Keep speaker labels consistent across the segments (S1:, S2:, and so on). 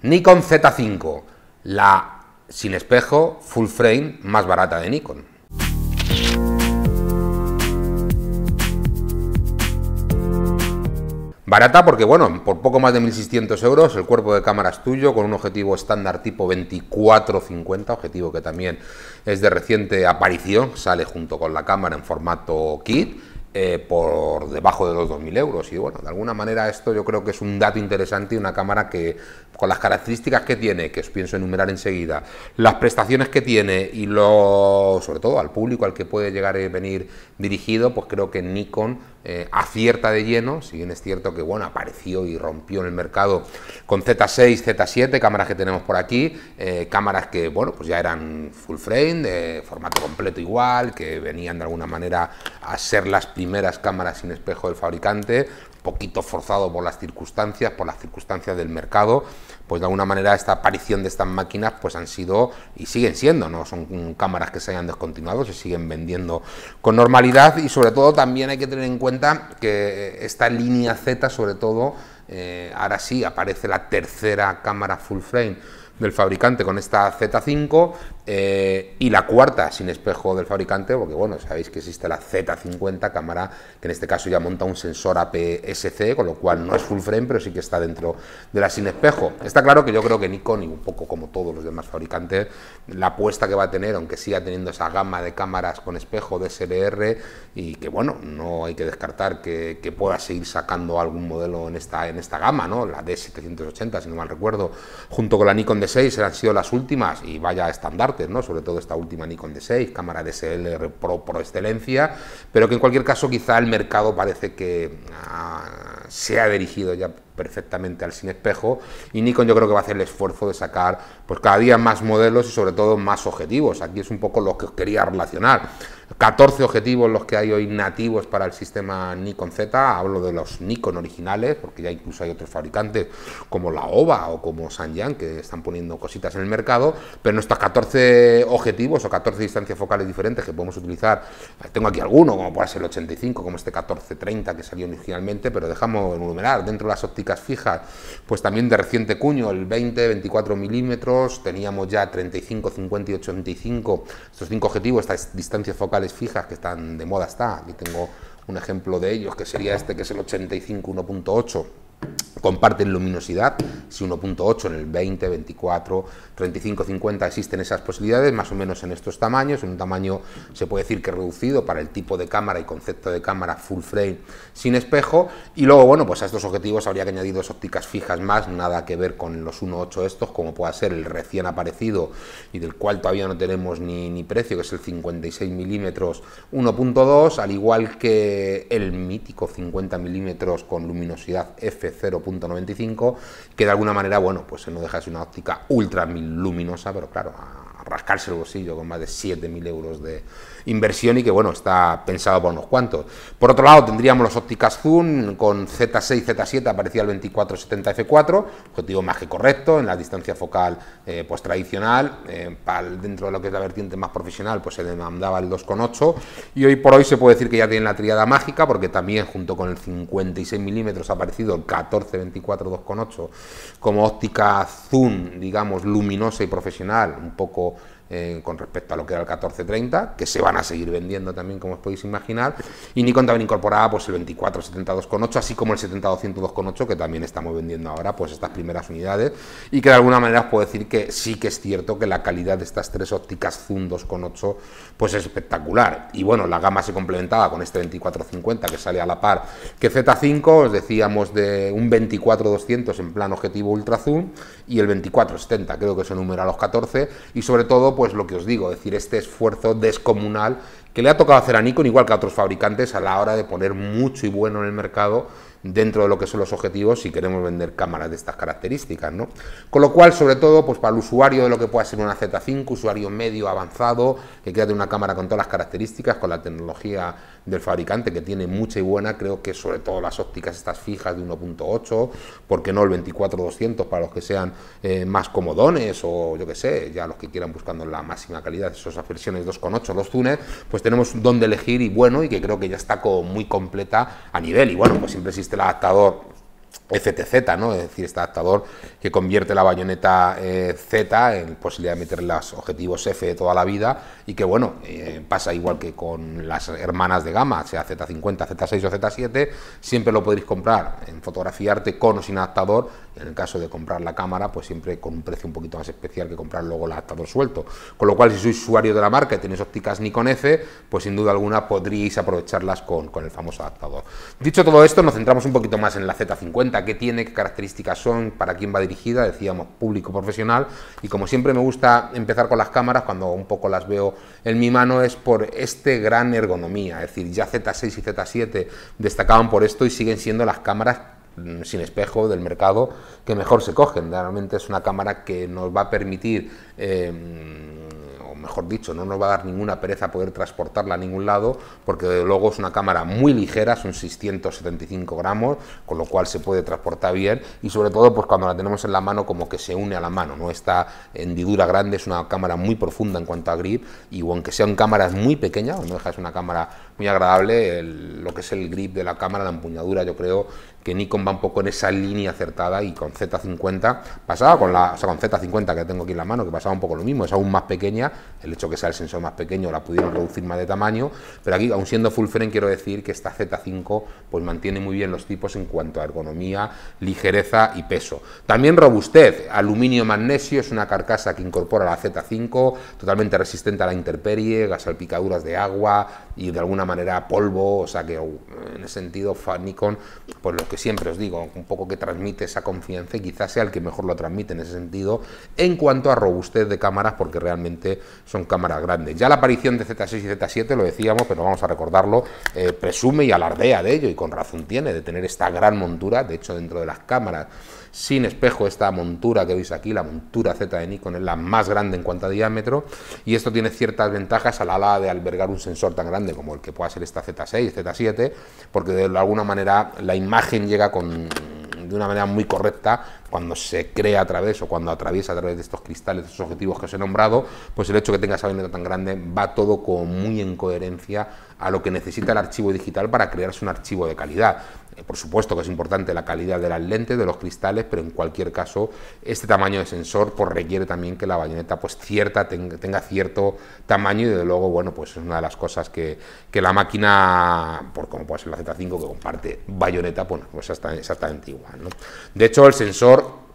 S1: Nikon Z5, la sin espejo, full frame, más barata de Nikon. Barata porque, bueno, por poco más de 1.600 euros, el cuerpo de cámara es tuyo, con un objetivo estándar tipo 24-50, objetivo que también es de reciente aparición, sale junto con la cámara en formato kit, eh, por debajo de los 2.000 euros. Y bueno, de alguna manera esto yo creo que es un dato interesante y una cámara que con las características que tiene, que os pienso enumerar enseguida, las prestaciones que tiene y lo, sobre todo al público al que puede llegar a venir dirigido, pues creo que Nikon eh, acierta de lleno, si bien es cierto que bueno, apareció y rompió en el mercado con Z6, Z7, cámaras que tenemos por aquí, eh, cámaras que bueno, pues ya eran full frame, de formato completo igual, que venían de alguna manera a ser las primeras primeras cámaras sin espejo del fabricante, poquito forzado por las circunstancias, por las circunstancias del mercado, pues de alguna manera esta aparición de estas máquinas pues han sido y siguen siendo, no son cámaras que se hayan descontinuado, se siguen vendiendo con normalidad y sobre todo también hay que tener en cuenta que esta línea Z sobre todo eh, ahora sí aparece la tercera cámara full frame del fabricante con esta Z5 eh, y la cuarta sin espejo del fabricante, porque bueno, sabéis que existe la Z50 cámara, que en este caso ya monta un sensor APS-C, con lo cual no es full frame, pero sí que está dentro de la sin espejo. Está claro que yo creo que Nikon, y un poco como todos los demás fabricantes, la apuesta que va a tener, aunque siga teniendo esa gama de cámaras con espejo DSLR, y que bueno, no hay que descartar que, pueda seguir sacando algún modelo en esta, en esta gama, ¿no? La D780, si no mal recuerdo, junto con la Nikon D6, serán sido las últimas, y vaya estándar sobre todo esta última Nikon D6, cámara DSLR Pro por excelencia, pero que en cualquier caso quizá el mercado parece que ah, se ha dirigido ya perfectamente al sin espejo y Nikon yo creo que va a hacer el esfuerzo de sacar pues cada día más modelos y sobre todo más objetivos. Aquí es un poco lo que os quería relacionar. 14 objetivos los que hay hoy nativos para el sistema Nikon Z, hablo de los Nikon originales, porque ya incluso hay otros fabricantes como la OVA o como Sanyang que están poniendo cositas en el mercado, pero nuestros 14 objetivos o 14 distancias focales diferentes que podemos utilizar, tengo aquí alguno, como puede ser el 85, como este 1430 que salió originalmente, pero dejamos enumerar dentro de las ópticas fijas, pues también de reciente cuño, el 20, 24 milímetros, teníamos ya 35, 50 y 85, estos cinco objetivos, estas distancias focales fijas que están de moda está. Aquí tengo un ejemplo de ellos, que sería este, que es el 85 1.8 comparten luminosidad, si 1.8 en el 20, 24, 35, 50 existen esas posibilidades, más o menos en estos tamaños, un tamaño se puede decir que reducido para el tipo de cámara y concepto de cámara full frame sin espejo, y luego bueno, pues a estos objetivos habría que añadir dos ópticas fijas más, nada que ver con los 1.8 estos, como pueda ser el recién aparecido y del cual todavía no tenemos ni, ni precio, que es el 56 milímetros 1.2, al igual que el mítico 50 milímetros con luminosidad f0. 95 que de alguna manera, bueno, pues no deja de una óptica ultra mil luminosa, pero claro, a rascarse el bolsillo con más de 7.000 euros de inversión y que, bueno, está pensado por unos cuantos. Por otro lado, tendríamos las ópticas Zoom con Z6, Z7, aparecía el 2470F4, objetivo mágico que correcto, en la distancia focal eh, pues tradicional, eh, dentro de lo que es la vertiente más profesional, pues se demandaba el 2,8 y hoy por hoy se puede decir que ya tienen la triada mágica, porque también junto con el 56 milímetros ha aparecido el 14, 24, 2,8 como óptica zoom, digamos, luminosa y profesional, un poco eh, con respecto a lo que era el 1430, que se van a seguir vendiendo también, como os podéis imaginar. Y Nikon también incorporaba pues, el 24 así como el 70 que también estamos vendiendo ahora, pues estas primeras unidades. Y que de alguna manera os puedo decir que sí que es cierto que la calidad de estas tres ópticas Zoom 2,8 pues es espectacular. Y bueno, la gama se complementaba con este 2450 que sale a la par que Z5, os decíamos de un 24200 en plan objetivo ultra zoom y el 2470 creo que se numera a los 14, y sobre todo pues lo que os digo, es decir, este esfuerzo descomunal que le ha tocado hacer a Nikon, igual que a otros fabricantes, a la hora de poner mucho y bueno en el mercado dentro de lo que son los objetivos si queremos vender cámaras de estas características, ¿no? Con lo cual, sobre todo, pues para el usuario de lo que pueda ser una Z5, usuario medio avanzado, que quiera de una cámara con todas las características, con la tecnología del fabricante, que tiene mucha y buena, creo que sobre todo las ópticas estas fijas de 1.8, porque no el 24-200 para los que sean eh, más comodones o yo qué sé, ya los que quieran buscando la máxima calidad, esas versiones 2.8, los tunes, pues tenemos donde elegir y bueno, y que creo que ya está muy completa a nivel, y bueno, pues siempre existe este, el adaptador FTZ, ¿no? Es decir, este adaptador que convierte la bayoneta eh, Z en posibilidad de meter los objetivos F de toda la vida y que, bueno, eh, pasa igual que con las hermanas de gama, sea Z50, Z6 o Z7, siempre lo podréis comprar en fotografía arte con o sin adaptador en el caso de comprar la cámara, pues siempre con un precio un poquito más especial que comprar luego el adaptador suelto. Con lo cual, si sois usuario de la marca y tenéis ópticas Nikon F, pues sin duda alguna podríais aprovecharlas con, con el famoso adaptador. Dicho todo esto, nos centramos un poquito más en la Z50. ¿Qué tiene? ¿Qué características son? ¿Para quién va dirigida? Decíamos público profesional. Y como siempre me gusta empezar con las cámaras, cuando un poco las veo en mi mano, es por este gran ergonomía. Es decir, ya Z6 y Z7 destacaban por esto y siguen siendo las cámaras Mm, sin espejo del mercado que mejor se cogen. Realmente es una cámara que nos va a permitir, eh, mm, o mejor dicho, no nos va a dar ninguna pereza poder transportarla a ningún lado, porque luego es una cámara muy ligera, son 675 gramos, con lo cual se puede transportar bien y sobre todo pues cuando la tenemos en la mano como que se une a la mano, no está hendidura grande, es una cámara muy profunda en cuanto a grip y aunque sean cámaras muy pequeñas, no dejas una cámara muy agradable lo que es el grip de la cámara, la empuñadura. Yo creo que Nikon va un poco en esa línea acertada y con Z50 pasaba con la, con Z50 que tengo aquí en la mano, que pasaba un poco lo mismo, es aún más pequeña, el hecho que sea el sensor más pequeño la pudieron reducir más de tamaño, pero aquí aún siendo full frame quiero decir que esta Z5 pues mantiene muy bien los tipos en cuanto a ergonomía, ligereza y peso. También robustez, aluminio magnesio es una carcasa que incorpora la Z5, totalmente resistente a la intemperie, las salpicaduras de agua y de alguna manera polvo, o sea que uh, en ese sentido Nikon, pues lo que siempre os digo, un poco que transmite esa confianza y quizás sea el que mejor lo transmite en ese sentido en cuanto a robustez de cámaras, porque realmente son cámaras grandes. Ya la aparición de Z6 y Z7, lo decíamos, pero vamos a recordarlo, eh, presume y alardea de ello, y con razón tiene, de tener esta gran montura, de hecho dentro de las cámaras sin espejo, esta montura que veis aquí, la montura Z de Nikon, es la más grande en cuanto a diámetro, y esto tiene ciertas ventajas a la hora de albergar un sensor tan grande como el que pueda ser esta Z6, Z7, porque de alguna manera la imagen llega con de una manera muy correcta cuando se crea a través o cuando atraviesa a través de estos cristales, de estos objetivos que os he nombrado, pues el hecho de que tenga esa metro tan grande va todo con muy en coherencia a lo que necesita el archivo digital para crearse un archivo de calidad. Eh, por supuesto que es importante la calidad de las lentes, de los cristales, pero en cualquier caso este tamaño de sensor pues, requiere también que la bayoneta pues, cierta, tenga cierto tamaño y desde luego bueno, pues, es una de las cosas que, la máquina, por como puede ser la Z5 que comparte bayoneta, bueno, pues, pues exactamente igual. De hecho el sensor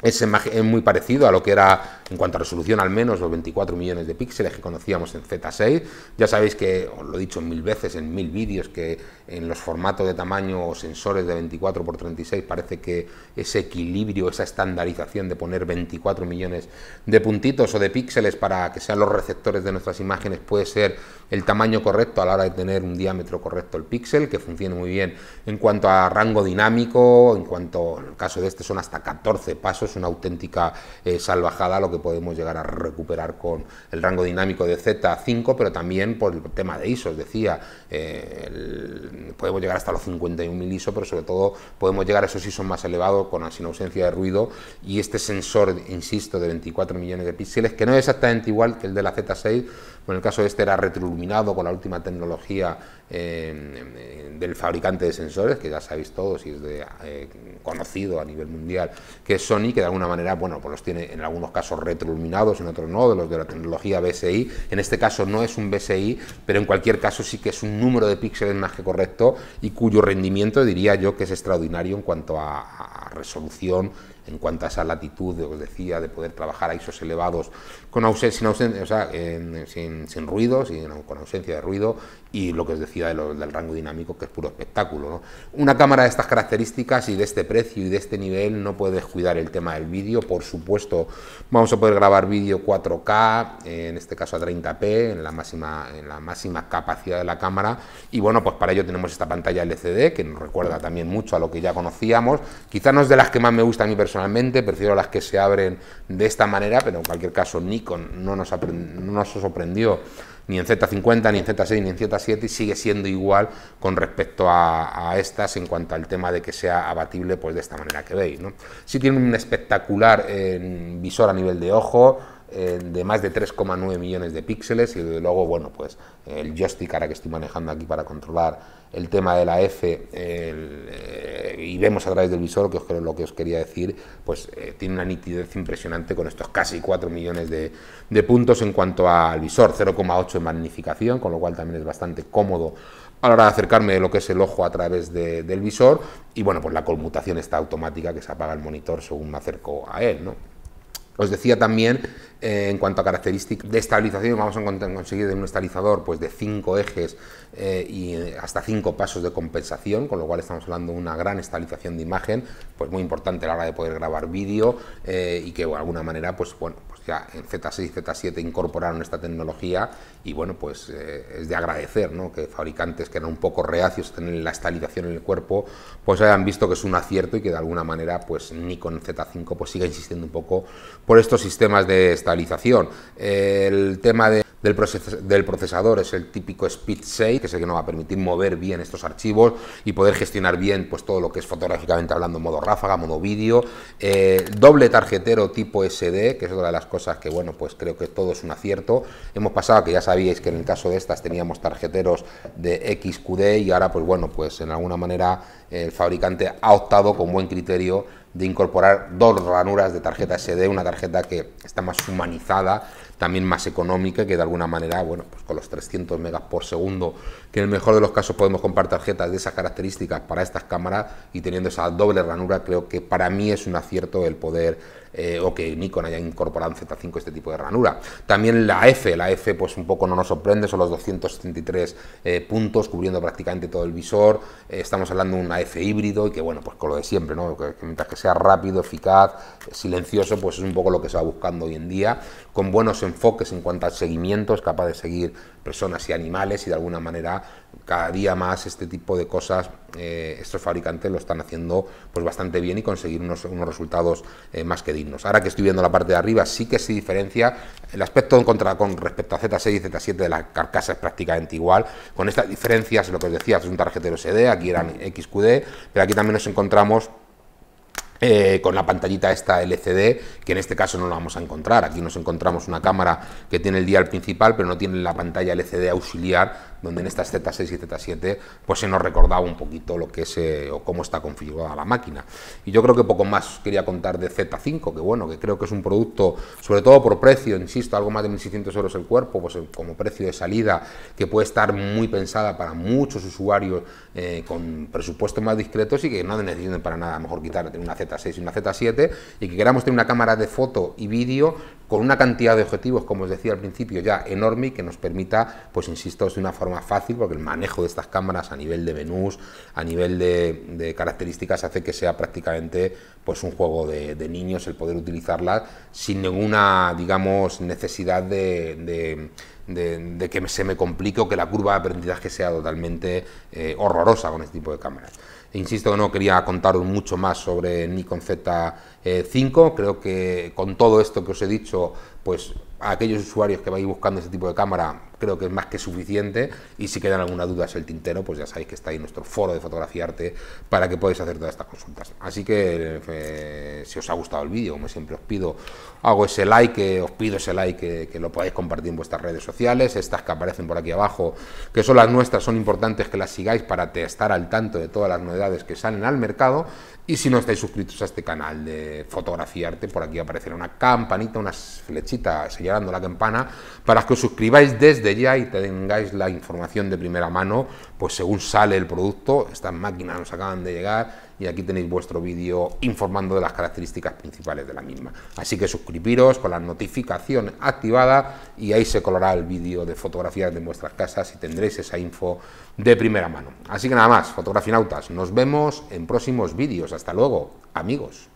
S1: es, muy parecido a lo que era, en cuanto a resolución al menos, los 24 millones de píxeles que conocíamos en Z6. Ya sabéis que, os lo he dicho mil veces en mil vídeos, que en los formatos de tamaño o sensores de 24 x 36 parece que ese equilibrio, esa estandarización de poner 24 millones de puntitos o de píxeles para que sean los receptores de nuestras imágenes puede ser el tamaño correcto a la hora de tener un diámetro correcto el píxel, que funcione muy bien en cuanto a rango dinámico, en cuanto, en el caso de este son hasta 14 pasos, una auténtica eh, salvajada lo que podemos llegar a recuperar con el rango dinámico de Z5, pero también por el tema de os decía, eh, el, Mm, podemos llegar hasta los 51 ISO, pero sobre todo podemos llegar a esos ISO más elevados con sin ausencia de ruido y este sensor, insisto, de 24 millones de píxeles, que no es exactamente igual que el de la Z6, en el caso de este era retroiluminado con la última tecnología del fabricante de sensores, que ya sabéis todos y es de, eh, conocido a nivel mundial, que es Sony, que de alguna manera, bueno, pues los tiene en algunos casos retroiluminados, en otros no, de los de la tecnología BSI. En este caso no es un BSI, pero en cualquier caso sí que es un número de píxeles más que correcto y cuyo rendimiento diría yo que es extraordinario en cuanto a, resolución en cuanto a esa latitud, os decía, de poder trabajar a ISOs elevados con ausencia sin, sin, sin, ruido, sin, con ausencia de ruido, y lo que os decía del rango dinámico, que es puro espectáculo. Una cámara de estas características y de este precio y de este nivel no puede descuidar el tema del vídeo. Por supuesto, vamos a poder grabar vídeo 4K, eh, en este caso a 30p, en la, máxima, en la máxima capacidad de la cámara. Y bueno, pues para ello tenemos esta pantalla LCD, que nos recuerda también mucho a lo que ya conocíamos. Quizá no es de las que más me gusta a mí personalmente, prefiero las que se abren de esta manera, pero en cualquier caso Nikon no nos, no nos sorprendió ni en Z50, ni en Z6, ni en Z7 y sigue siendo igual con respecto a, estas en cuanto al tema de que sea abatible pues de esta manera que veis. ¿no? Sí tiene un espectacular eh, visor a nivel de ojo, eh, de más de 3,9 millones de píxeles y luego, bueno, pues el joystick ahora que estoy manejando aquí para controlar el tema de la F eh, y vemos a través del visor, que es lo que os quería decir, pues eh, tiene una nitidez impresionante con estos casi 4 millones de, puntos en cuanto al visor, 0,8 en magnificación, con lo cual también es bastante cómodo a la hora de acercarme de lo que es el ojo a través del visor y bueno, pues la conmutación está automática que se apaga el monitor según me acerco a él, ¿no? Os decía también, eh, en cuanto a características de estabilización, vamos a conseguir de un estabilizador pues, de cinco ejes eh, y eh, hasta cinco pasos de compensación, con lo cual estamos hablando de una gran estabilización de imagen, pues muy importante a la hora de poder grabar vídeo y que de alguna manera pues, bueno, en Z6 y Z7 incorporaron esta tecnología y bueno, pues eh, es de agradecer ¿no? que fabricantes que eran un poco reacios a tener la estabilización en el cuerpo, pues hayan visto que es un acierto y que de alguna manera pues Nikon Z5 pues sigue insistiendo un poco por estos sistemas de estabilización. el tema de del, procesador es el típico Speed 6, que es el que nos va a permitir mover bien estos archivos y poder gestionar bien pues, todo lo que es fotográficamente hablando, modo ráfaga, modo vídeo, eh, doble tarjetero tipo SD, que es otra de las cosas que, bueno, pues creo que todo es un acierto. Hemos pasado, que ya sabíais que en el caso de estas teníamos tarjeteros de XQD y ahora, pues bueno, pues en alguna manera el fabricante ha optado con buen criterio de incorporar dos ranuras de tarjeta SD, una tarjeta que está más humanizada, también más económica, que de alguna manera, bueno, pues con los 300 megas por segundo, que en el mejor de los casos podemos comprar tarjetas de esas características para estas cámaras y teniendo esa doble ranura, creo que para mí es un acierto el poder eh, o que Nikon haya incorporado en Z5 este tipo de ranura. También la F, la F pues un poco no nos sorprende, son los 273 eh, puntos cubriendo prácticamente todo el visor, eh, estamos hablando de una F híbrido y que bueno, pues con lo de siempre, ¿no? mientras que sea rápido, eficaz, silencioso, pues es un poco lo que se va buscando hoy en día, con buenos enfoques en cuanto a seguimiento, es capaz de seguir personas y animales y de alguna manera cada día más este tipo de cosas eh, estos fabricantes lo están haciendo pues bastante bien y conseguir unos, resultados eh, más que dignos. Ahora que estoy viendo la parte de arriba, sí que se diferencia el aspecto en contra, con respecto a Z6 y Z7 de la carcasa es prácticamente igual, con estas diferencias, lo que os decía, es un tarjetero SD, aquí eran XQD, pero aquí también nos encontramos eh, con la pantallita esta LCD, que en este caso no la vamos a encontrar. Aquí nos encontramos una cámara que tiene el dial principal, pero no tiene la pantalla LCD auxiliar donde en estas Z6 y Z7 pues se nos recordaba un poquito lo que es eh, o cómo está configurada la máquina. Y yo creo que poco más quería contar de Z5, que bueno, que creo que es un producto, sobre todo por precio, insisto, algo más de 1.600 euros el cuerpo, pues eh, como precio de salida, que puede estar muy pensada para muchos usuarios eh, con presupuestos más discretos y que no necesiten para nada, mejor quitar una Z6 y una Z7, y que queramos tener una cámara de foto y vídeo con una cantidad de objetivos, como os decía al principio, ya enorme y que nos permita, pues insisto, de una forma más fácil, porque el manejo de estas cámaras a nivel de menús, a nivel de, características, hace que sea prácticamente pues, un juego de, niños el poder utilizarlas sin ninguna, digamos, necesidad de, que se me complique o que la curva de aprendizaje sea totalmente eh, horrorosa con este tipo de cámaras. E insisto que no quería contaros mucho más sobre Nikon Z5, eh, creo que con todo esto que os he dicho, pues a aquellos usuarios que vais buscando este tipo de cámara, creo que es más que suficiente y si quedan alguna duda es el tintero, pues ya sabéis que está ahí nuestro foro de fotografía arte para que podáis hacer todas estas consultas. Así que eh, si os ha gustado el vídeo, como siempre os pido, hago ese like, eh, os pido ese like eh, que, lo podáis compartir en vuestras redes sociales, estas que aparecen por aquí abajo, que son las nuestras, son importantes que las sigáis para estar al tanto de todas las novedades que salen al mercado y si no estáis suscritos a este canal de fotografía arte, por aquí aparecerá una campanita, una flechita señalando la campana para que os suscribáis desde ya y tengáis la información de primera mano, pues según sale el producto, estas máquinas nos acaban de llegar y aquí tenéis vuestro vídeo informando de las características principales de la misma. Así que suscribiros con la notificación activada y ahí se colará el vídeo de fotografías de vuestras casas y tendréis esa info de primera mano. Así que nada más, fotografinautas, nos vemos en próximos vídeos. Hasta luego, amigos.